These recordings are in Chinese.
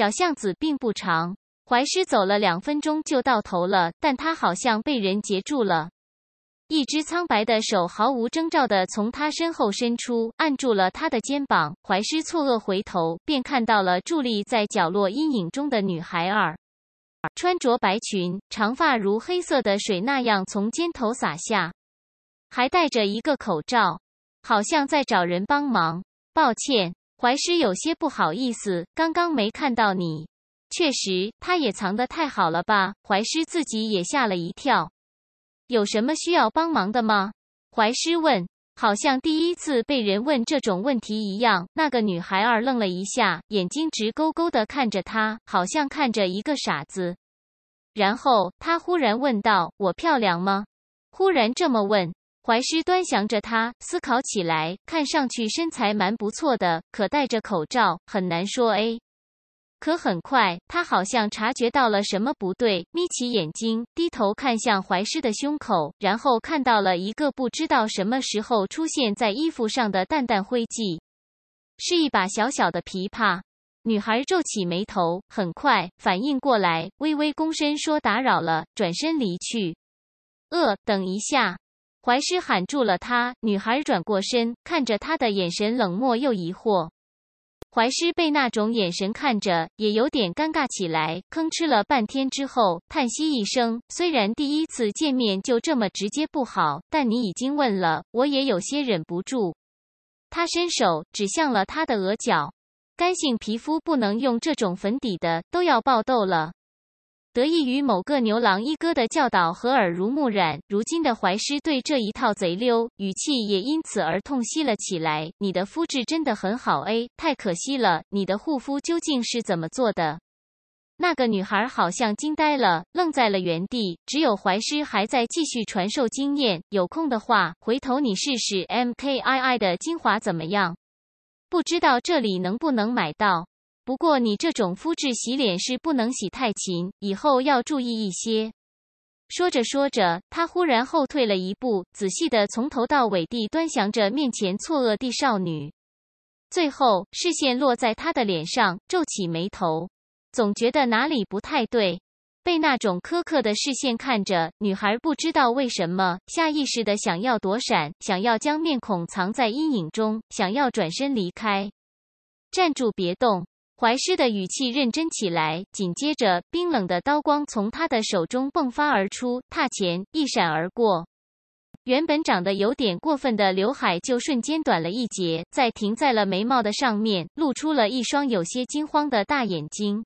小巷子并不长，怀师走了两分钟就到头了。但他好像被人截住了，一只苍白的手毫无征兆的从他身后伸出，按住了他的肩膀。怀师错愕回头，便看到了伫立在角落阴影中的女孩儿，穿着白裙，长发如黑色的水那样从肩头洒下，还戴着一个口罩，好像在找人帮忙。抱歉。怀师有些不好意思，刚刚没看到你。确实，他也藏得太好了吧？怀师自己也吓了一跳。有什么需要帮忙的吗？怀师问，好像第一次被人问这种问题一样。那个女孩儿愣了一下，眼睛直勾勾的看着他，好像看着一个傻子。然后她忽然问道：“我漂亮吗？”忽然这么问。怀师端详着他，思考起来，看上去身材蛮不错的，可戴着口罩很难说。A。可很快，他好像察觉到了什么不对，眯起眼睛，低头看向怀师的胸口，然后看到了一个不知道什么时候出现在衣服上的淡淡灰迹，是一把小小的琵琶。女孩皱起眉头，很快反应过来，微微躬身说：“打扰了。”转身离去。呃，等一下。怀师喊住了他，女孩转过身，看着他的眼神冷漠又疑惑。怀师被那种眼神看着，也有点尴尬起来，吭哧了半天之后，叹息一声。虽然第一次见面就这么直接不好，但你已经问了，我也有些忍不住。他伸手指向了他的额角，干性皮肤不能用这种粉底的，都要爆痘了。得益于某个牛郎一哥的教导和耳濡目染，如今的怀师对这一套贼溜语气也因此而痛惜了起来。你的肤质真的很好诶，太可惜了！你的护肤究竟是怎么做的？那个女孩好像惊呆了，愣在了原地。只有怀师还在继续传授经验。有空的话，回头你试试 M K I I 的精华怎么样？不知道这里能不能买到。不过你这种肤质，洗脸是不能洗太勤，以后要注意一些。说着说着，他忽然后退了一步，仔细的从头到尾地端详着面前错愕的少女，最后视线落在她的脸上，皱起眉头，总觉得哪里不太对。被那种苛刻的视线看着，女孩不知道为什么，下意识的想要躲闪，想要将面孔藏在阴影中，想要转身离开。站住，别动。怀师的语气认真起来，紧接着冰冷的刀光从他的手中迸发而出，踏前一闪而过。原本长得有点过分的刘海就瞬间短了一截，再停在了眉毛的上面，露出了一双有些惊慌的大眼睛。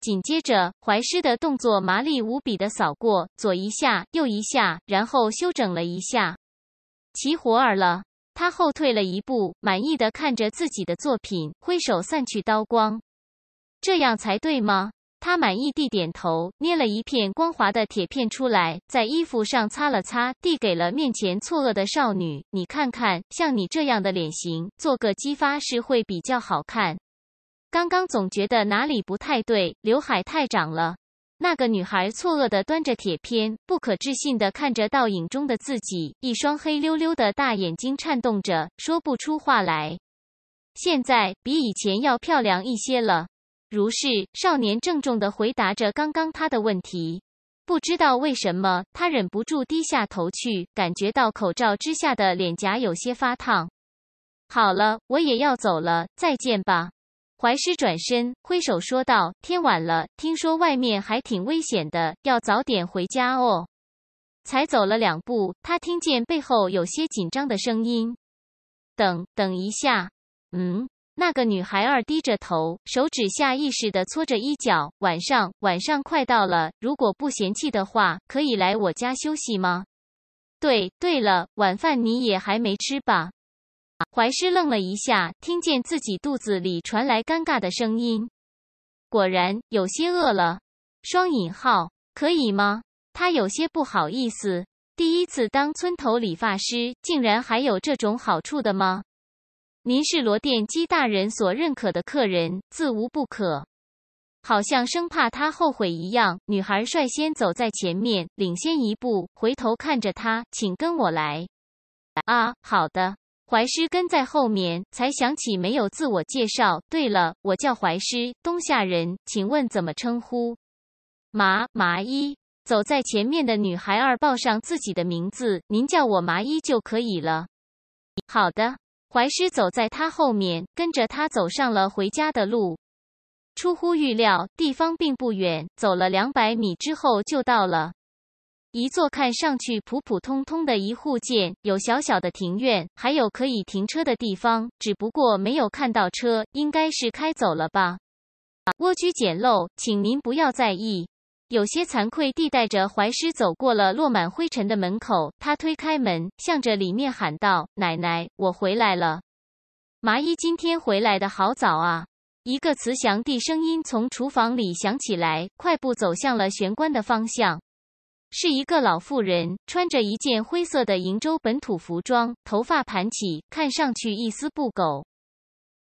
紧接着，怀师的动作麻利无比的扫过，左一下，右一下，然后修整了一下，齐活儿了。他后退了一步，满意的看着自己的作品，挥手散去刀光。这样才对吗？他满意地点头，捏了一片光滑的铁片出来，在衣服上擦了擦，递给了面前错愕的少女：“你看看，像你这样的脸型，做个激发是会比较好看。刚刚总觉得哪里不太对，刘海太长了。”那个女孩错愕地端着铁片，不可置信地看着倒影中的自己，一双黑溜溜的大眼睛颤动着，说不出话来。现在比以前要漂亮一些了。如是，少年郑重地回答着刚刚他的问题。不知道为什么，他忍不住低下头去，感觉到口罩之下的脸颊有些发烫。好了，我也要走了，再见吧。怀师转身，挥手说道：“天晚了，听说外面还挺危险的，要早点回家哦。”才走了两步，他听见背后有些紧张的声音：“等等一下。”嗯，那个女孩儿低着头，手指下意识的搓着衣角。晚上，晚上快到了，如果不嫌弃的话，可以来我家休息吗？对，对了，晚饭你也还没吃吧？怀师愣了一下，听见自己肚子里传来尴尬的声音，果然有些饿了。双引号可以吗？他有些不好意思，第一次当村头理发师，竟然还有这种好处的吗？您是罗电机大人所认可的客人，自无不可。好像生怕他后悔一样，女孩率先走在前面，领先一步，回头看着他，请跟我来。啊，好的。怀师跟在后面，才想起没有自我介绍。对了，我叫怀师，东夏人，请问怎么称呼？麻麻衣。走在前面的女孩儿报上自己的名字，您叫我麻衣就可以了。好的，怀师走在他后面，跟着他走上了回家的路。出乎预料，地方并不远，走了两百米之后就到了。一座看上去普普通通的一户建，有小小的庭院，还有可以停车的地方，只不过没有看到车，应该是开走了吧。蜗居简陋，请您不要在意。有些惭愧地带着怀师走过了落满灰尘的门口，他推开门，向着里面喊道：“奶奶，我回来了。”麻衣今天回来的好早啊！一个慈祥的声音从厨房里响起来，快步走向了玄关的方向。是一个老妇人，穿着一件灰色的瀛州本土服装，头发盘起，看上去一丝不苟，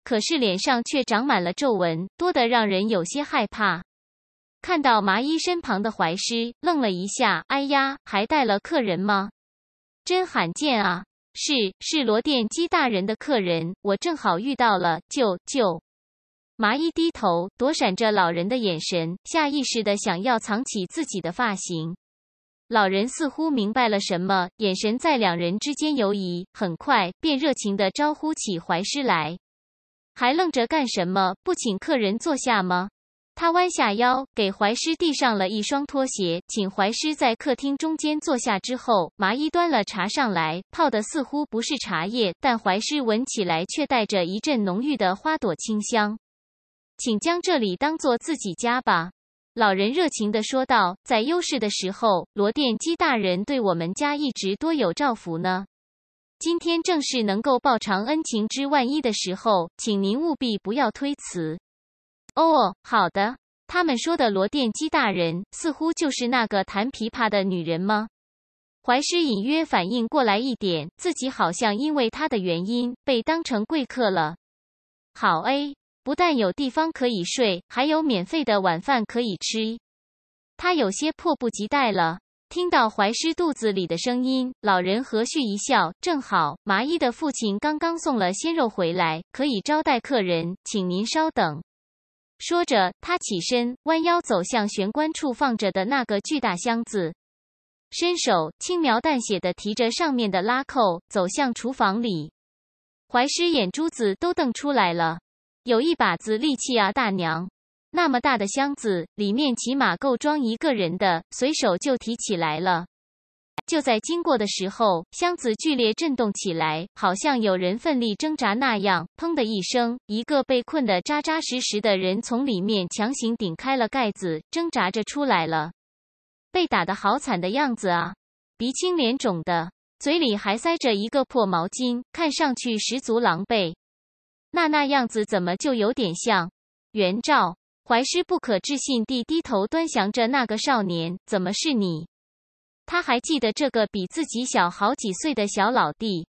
可是脸上却长满了皱纹，多得让人有些害怕。看到麻衣身旁的怀师，愣了一下：“哎呀，还带了客人吗？真罕见啊！”“是，是罗殿姬大人的客人，我正好遇到了。”“就就。麻衣低头躲闪着老人的眼神，下意识的想要藏起自己的发型。老人似乎明白了什么，眼神在两人之间游移，很快便热情地招呼起怀师来。还愣着干什么？不请客人坐下吗？他弯下腰，给怀师递上了一双拖鞋，请怀师在客厅中间坐下。之后，麻衣端了茶上来，泡的似乎不是茶叶，但怀师闻起来却带着一阵浓郁的花朵清香。请将这里当做自己家吧。老人热情的说道：“在优势的时候，罗电机大人对我们家一直多有照拂呢。今天正是能够报偿恩情之万一的时候，请您务必不要推辞。”哦，好的。他们说的罗电机大人，似乎就是那个弹琵琶的女人吗？怀师隐约反应过来一点，自己好像因为她的原因被当成贵客了。好，诶。不但有地方可以睡，还有免费的晚饭可以吃。他有些迫不及待了。听到怀师肚子里的声音，老人和煦一笑：“正好，麻衣的父亲刚刚送了鲜肉回来，可以招待客人，请您稍等。”说着，他起身弯腰走向玄关处放着的那个巨大箱子，伸手轻描淡写的提着上面的拉扣，走向厨房里。怀师眼珠子都瞪出来了。有一把子力气啊，大娘！那么大的箱子，里面起码够装一个人的，随手就提起来了。就在经过的时候，箱子剧烈震动起来，好像有人奋力挣扎那样。砰的一声，一个被困的扎扎实实的人从里面强行顶开了盖子，挣扎着出来了。被打的好惨的样子啊，鼻青脸肿的，嘴里还塞着一个破毛巾，看上去十足狼狈。那那样子怎么就有点像？袁照怀师不可置信地低头端详着那个少年，怎么是你？他还记得这个比自己小好几岁的小老弟，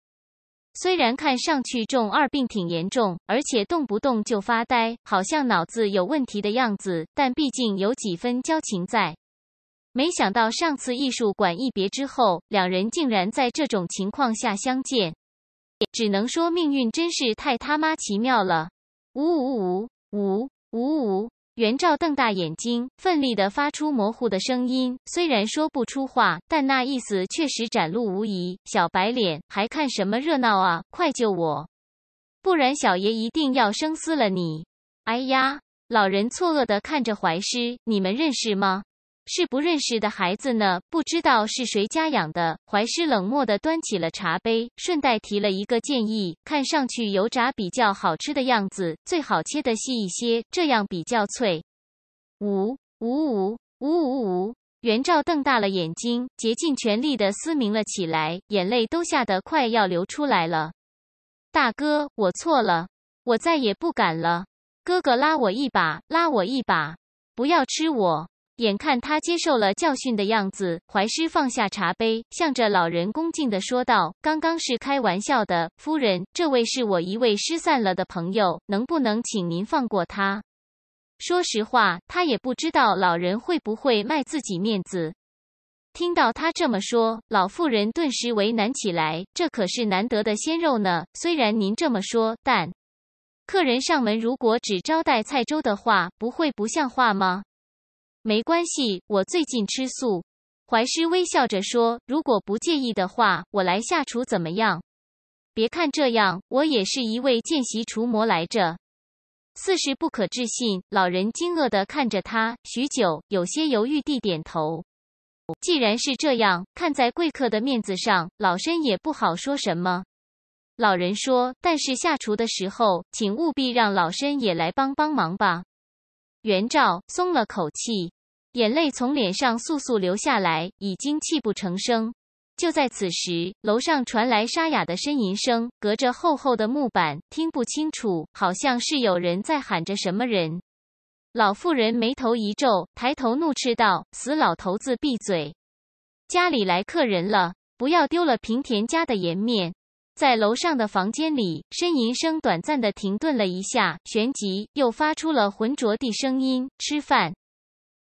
虽然看上去中二病挺严重，而且动不动就发呆，好像脑子有问题的样子，但毕竟有几分交情在。没想到上次艺术馆一别之后，两人竟然在这种情况下相见。只能说命运真是太他妈奇妙了！呜呜呜呜呜呜！袁照瞪大眼睛，奋力地发出模糊的声音。虽然说不出话，但那意思确实展露无遗。小白脸，还看什么热闹啊？快救我！不然小爷一定要生撕了你！哎呀，老人错愕地看着怀师，你们认识吗？是不认识的孩子呢，不知道是谁家养的。怀师冷漠地端起了茶杯，顺带提了一个建议：看上去油炸比较好吃的样子，最好切的细一些，这样比较脆。呜呜呜呜呜呜！袁照瞪大了眼睛，竭尽全力的嘶鸣了起来，眼泪都吓得快要流出来了。大哥，我错了，我再也不敢了。哥哥拉我一把，拉我一把，不要吃我。眼看他接受了教训的样子，怀师放下茶杯，向着老人恭敬地说道：“刚刚是开玩笑的，夫人，这位是我一位失散了的朋友，能不能请您放过他？说实话，他也不知道老人会不会卖自己面子。”听到他这么说，老妇人顿时为难起来：“这可是难得的鲜肉呢，虽然您这么说，但客人上门如果只招待菜粥的话，不会不像话吗？”没关系，我最近吃素。怀师微笑着说：“如果不介意的话，我来下厨怎么样？别看这样，我也是一位见习厨魔来着。”四是不可置信，老人惊愕地看着他许久，有些犹豫地点头。既然是这样，看在贵客的面子上，老身也不好说什么。老人说：“但是下厨的时候，请务必让老身也来帮帮忙吧。”袁照松了口气。眼泪从脸上簌簌流下来，已经泣不成声。就在此时，楼上传来沙哑的呻吟声，隔着厚厚的木板听不清楚，好像是有人在喊着什么人。老妇人眉头一皱，抬头怒斥道：“死老头子，闭嘴！家里来客人了，不要丢了平田家的颜面。”在楼上的房间里，呻吟声短暂的停顿了一下，旋即又发出了浑浊的声音。吃饭。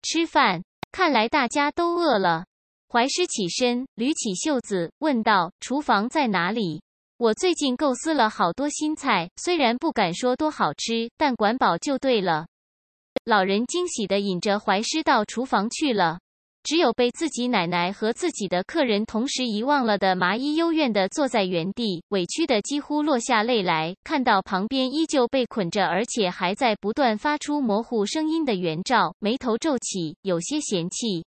吃饭，看来大家都饿了。怀师起身，捋起袖子，问道：“厨房在哪里？”我最近构思了好多新菜，虽然不敢说多好吃，但管饱就对了。老人惊喜的引着怀师到厨房去了。只有被自己奶奶和自己的客人同时遗忘了的麻衣，幽怨的坐在原地，委屈的几乎落下泪来。看到旁边依旧被捆着，而且还在不断发出模糊声音的原照，眉头皱起，有些嫌弃。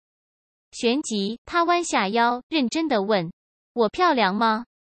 旋即，他弯下腰，认真的问：“我漂亮吗？”